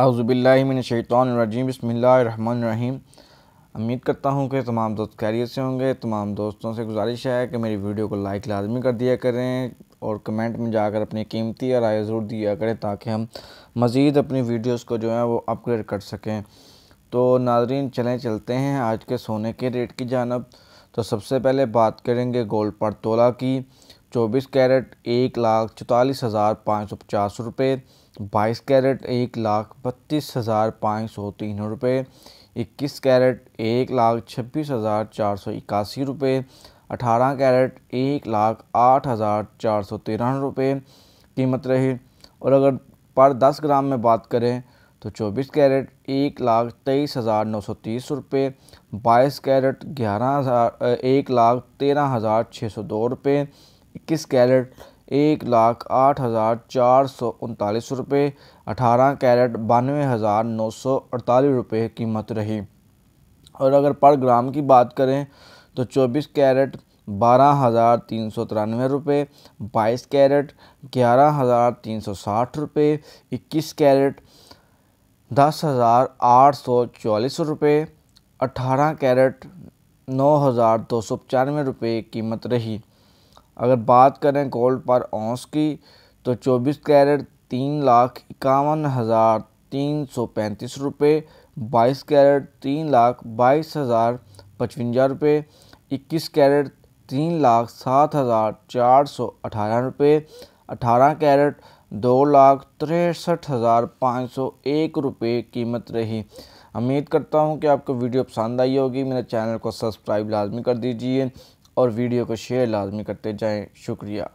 आउज़बिल्लिमिनशैतरजीम बसमीम उम्मीद करता हूँ कि तमाम दोस्त खैरियत से होंगे तमाम दोस्तों से गुजारिश है कि मेरी वीडियो को लाइक लाजमी कर दिया करें और कमेंट में जाकर अपनी कीमती राय ज़रूर दिया करें ताकि हम मज़ीद अपनी वीडियोज़ को जो है वो अपग्रेड कर सकें तो नाजरीन चलें चलते हैं आज के सोने के रेट की जानब तो सबसे पहले बात करेंगे गोल्ड पर तोला की चौबीस कैरेट एक लाख चौतालीस हज़ार पाँच सौ पचास रुपये बाईस कैरेट एक लाख बत्तीस हज़ार पाँच सौ तीन रुपये इक्कीस कैरेट एक लाख छब्बीस हज़ार चार सौ इक्यासी रुपये अठारह कैरेट एक लाख आठ हज़ार चार सौ तेरह रुपये कीमत रही और अगर पर दस ग्राम में बात करें तो चौबीस कैरेट एक लाख तेईस हज़ार नौ सौ तीस रुपये बाईस कैरेट ग्यारह हज़ार एक लाख तेरह हज़ार छः सौ दो रुपये इक्कीस कैरेट एक लाख आठ हज़ार चार सौ उनतालीस रुपये अठारह कैरेट बानवे हज़ार नौ सौ अड़तालीस रुपये कीमत रही और अगर पर ग्राम की बात करें तो चौबीस कैरेट बारह हज़ार तीन सौ तिरानवे रुपये बाईस कैरेट ग्यारह हज़ार तीन सौ साठ रुपये इक्कीस कैरेट दस हज़ार आठ सौ चौलीस रुपये अठारह कैरेट नौ हज़ार दो सौ पचानवे रुपये कीमत रही अगर बात करें गोल्ड पर औंस की तो 24 कैरेट तीन लाख इक्यावन हज़ार तीन सौ पैंतीस रुपये बाईस कैरेट तीन लाख बाईस हज़ार पचवंजा रुपये इक्कीस कैरेट तीन लाख सात हज़ार चार सौ अठारह रुपये अठारह कैरेट दो लाख तिरसठ हज़ार पाँच सौ एक रुपये कीमत रही उम्मीद करता हूँ कि आपको वीडियो पसंद आई होगी मेरे चैनल को सब्सक्राइब लाजमी कर दीजिए और वीडियो को शेयर लाजमी करते जाएँ शुक्रिया